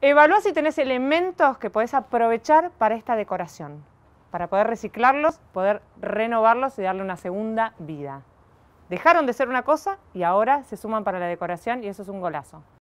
Evalúa si tenés elementos que podés aprovechar para esta decoración, para poder reciclarlos, poder renovarlos y darle una segunda vida. Dejaron de ser una cosa y ahora se suman para la decoración y eso es un golazo.